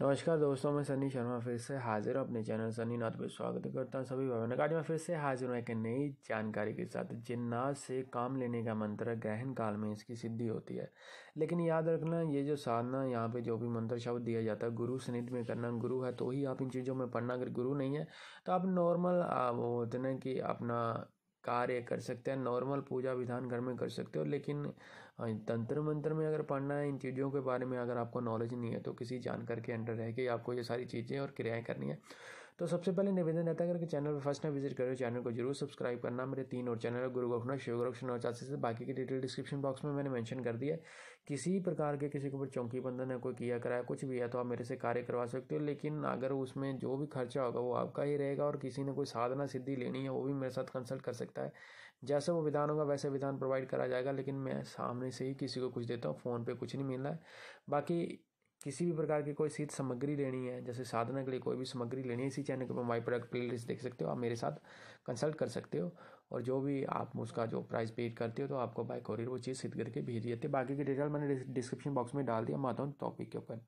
नमस्कार दोस्तों मैं सनी शर्मा फिर से हाजिर हूँ अपने चैनल सनी नाथ पर स्वागत करता हूँ सभी भावनक आज मैं फिर से हाजिर हूँ एक नई जानकारी के साथ जिन्नात से काम लेने का मंत्र गहन काल में इसकी सिद्धि होती है लेकिन याद रखना ये जो साधना यहाँ पे जो भी मंत्र शब्द दिया जाता है गुरु सनिध में करना गुरु है तो ही आप इन चीज़ों में पढ़ना अगर गुरु नहीं है तो आप नॉर्मल वो होते ना कि अपना कार्य कर सकते हैं नॉर्मल पूजा विधान घर में कर सकते हो लेकिन तंत्र मंत्र में अगर पढ़ना है इन चीज़ों के बारे में अगर आपको नॉलेज नहीं है तो किसी जानकार के अंडर रह के आपको ये सारी चीज़ें और क्रियाएँ करनी है तो सबसे पहले निवेदन रहता है अगर चैनल पर फर्स्ट टाइम विजिट करो चैनल को जरूर सब्सक्राइब करना मेरे तीन और चैनल है गुरु गोखना शिव गोरक्षण और चाची से बाकी की डिटेल डिस्क्रिप्शन बॉक्स में मैंने मैंशन कर दिया किसी प्रकार के किसी के ऊपर चौंकी बंधन है कोई किया कराया कुछ भी है तो आप मेरे से कार्य करवा सकते हो लेकिन अगर उसमें जो भी खर्चा होगा वो आपका ही रहेगा और किसी ने कोई साधना सिद्धि लेनी है वो भी मेरे साथ कंसल्ट कर सकता है जैसे वो विधान होगा वैसे विधान प्रोवाइड करा जाएगा लेकिन मैं सामने से ही किसी को कुछ देता हूँ फ़ोन पे कुछ नहीं मिल रहा है बाकी किसी भी प्रकार की कोई सीध सामग्री लेनी है जैसे साधना के लिए कोई भी सामग्री लेनी है इसी चैनल के ऊपर माई प्रोडक्ट प्ले लिस्ट देख सकते हो आप मेरे साथ कंसल्ट कर सकते हो और जो भी आप उसका जो प्राइस पेड करते हो तो आपको बाय कॉरियर वो चीज़ सिद्ध करके भेज देते बाकी की डिटेल मैंने डिस्क्रिप्शन बॉक्स में डाल दिया माता हूँ टॉपिक के ऊपर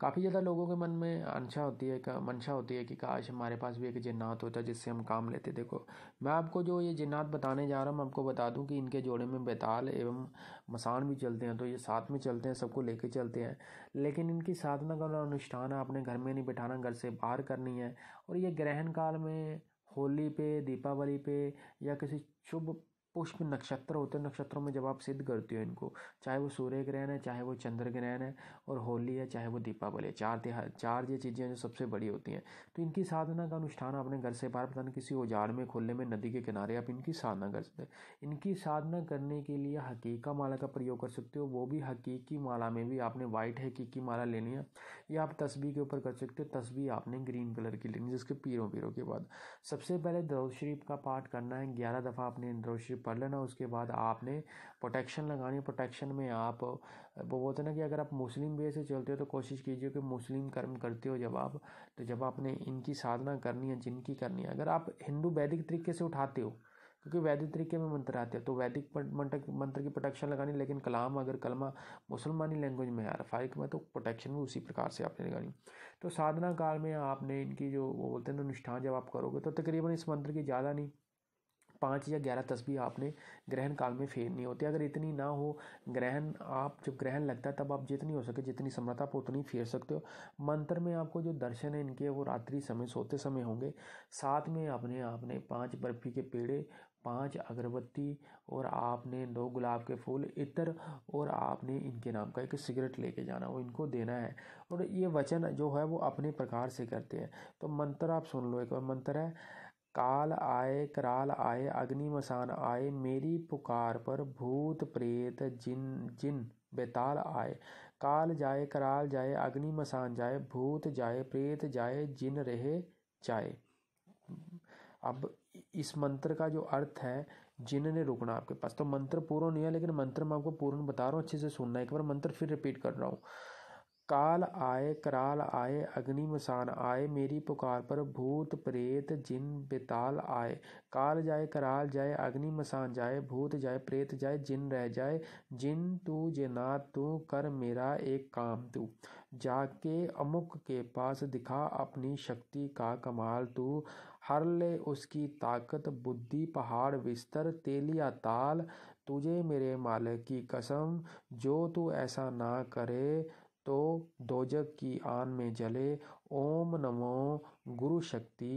काफ़ी ज़्यादा लोगों के मन में अनशा होती है का मंशा होती है कि काश हमारे पास भी एक जिन्नात होता जिससे हम काम लेते देखो मैं आपको जो ये जिन्नात बताने जा रहा हूँ मैं आपको बता दूँ कि इनके जोड़े में बेताल एवं मसान भी चलते हैं तो ये साथ में चलते हैं सबको लेके चलते हैं लेकिन इनकी साधना का अनुष्ठान अपने आपने घर में नहीं बैठाना घर से बाहर करनी है और ये ग्रहण काल में होली पे दीपावली पे या किसी शुभ पुष्प नक्षत्र होते हैं नक्षत्रों में जब आप सिद्ध करते हो इनको चाहे वो सूर्य ग्रहण है चाहे वो चंद्र ग्रहण है और होली है चाहे वो दीपावली है चार त्यौहार चार ये चीज़ें जो सबसे बड़ी होती हैं तो इनकी साधना का अनुष्ठान अपने घर से बाहर पता नहीं किसी उजाड़ में खुले में नदी के किनारे आप इनकी साधना कर सकते हैं इनकी साधना करने के लिए हकीका माला का प्रयोग कर सकते हो वो भी हकीकी माला में भी आपने वाइट हकीकी माला लेनी है या आप तस्वीर के ऊपर कर सकते हो तस्वीर आपने ग्रीन कलर की लेनी है जिसके पीरों पीरों के बाद सबसे पहले द्रव शरीफ का पाठ करना है ग्यारह दफ़ा आपने द्रव पढ़ लेना उसके बाद आपने प्रोटेक्शन लगानी प्रोटेक्शन में आप वो बोलते ना कि अगर आप मुस्लिम वे से चलते हो तो कोशिश कीजिए कि मुस्लिम कर्म करते हो जब आप तो जब आपने इनकी साधना करनी है जिनकी करनी है अगर आप हिंदू वैदिक तरीके से उठाते हो क्योंकि वैदिक तरीके में मंत्र आते हैं तो वैदिक मंत्र मंत्र की प्रोटेक्शन लगानी लेकिन कलाम अगर कलमा मुसलमानी लैंग्वेज में यार फारिक में तो प्रोटेक्शन भी उसी प्रकार से आपने लगानी तो साधना काल में आपने इनकी जो वो बोलते हैं अनुष्ठान जब आप करोगे तो तकरीबन इस मंत्र की ज़्यादा नहीं पाँच या ग्यारह तस्वीर आपने ग्रहण काल में फेरनी होती है अगर इतनी ना हो ग्रहण आप जब ग्रहण लगता है तब आप जितनी हो सके जितनी समर्थ आप उतनी फेर सकते हो मंत्र में आपको जो दर्शन है इनके वो रात्रि समय सोते समय होंगे साथ में आपने आपने पाँच बर्फी के पेड़े पांच अगरबत्ती और आपने दो गुलाब के फूल इतर और आपने इनके नाम का एक सिगरेट लेके जाना वो इनको देना है और ये वचन जो है वो अपने प्रकार से करते हैं तो मंत्र आप सुन लो एक बार मंत्र है काल आए कराल आए अग्नि मसान आए मेरी पुकार पर भूत प्रेत जिन जिन बेताल आए काल जाए कराल जाए अग्नि मसान जाए भूत जाए प्रेत जाए जिन रहे जाए अब इस मंत्र का जो अर्थ है जिन ने रुकना आपके पास तो मंत्र पूर्ण नहीं है लेकिन मंत्र मैं आपको पूर्ण बता रहा हूँ अच्छे से सुनना एक बार मंत्र फिर रिपीट कर रहा हूँ काल आए कराल आए अग्नि मसान आए मेरी पुकार पर भूत प्रेत जिन बेताल आए काल जाए कराल जाए अग्नि मसान जाए भूत जाए प्रेत जाए जिन रह जाए जिन तू जिना तू कर मेरा एक काम तू जाके अमुक के पास दिखा अपनी शक्ति का कमाल तू हर ले उसकी ताकत बुद्धि पहाड़ विस्तर तेलिया ताल तुझे मेरे मालिक की कसम जो तू ऐसा ना करे तो दोजक की आन में जले ओम नमो गुरु शक्ति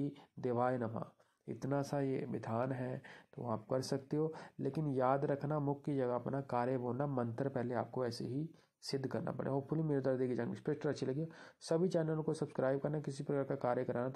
देवाय नमः इतना सा ये विधान है तो आप कर सकते हो लेकिन याद रखना मुख्य जगह अपना कार्य बोलना मंत्र पहले आपको ऐसे ही सिद्ध करना पड़ेगा होपफुली मेरे दर्द की जंग स्पेशल अच्छी लगी सभी चैनल को सब्सक्राइब करना किसी प्रकार का कार्य कराना